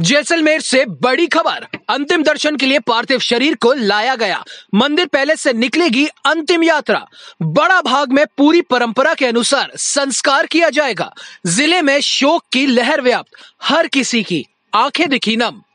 जैसलमेर से बड़ी खबर अंतिम दर्शन के लिए पार्थिव शरीर को लाया गया मंदिर पैलेस से निकलेगी अंतिम यात्रा बड़ा भाग में पूरी परंपरा के अनुसार संस्कार किया जाएगा जिले में शोक की लहर व्याप्त हर किसी की आंखें दिखी नम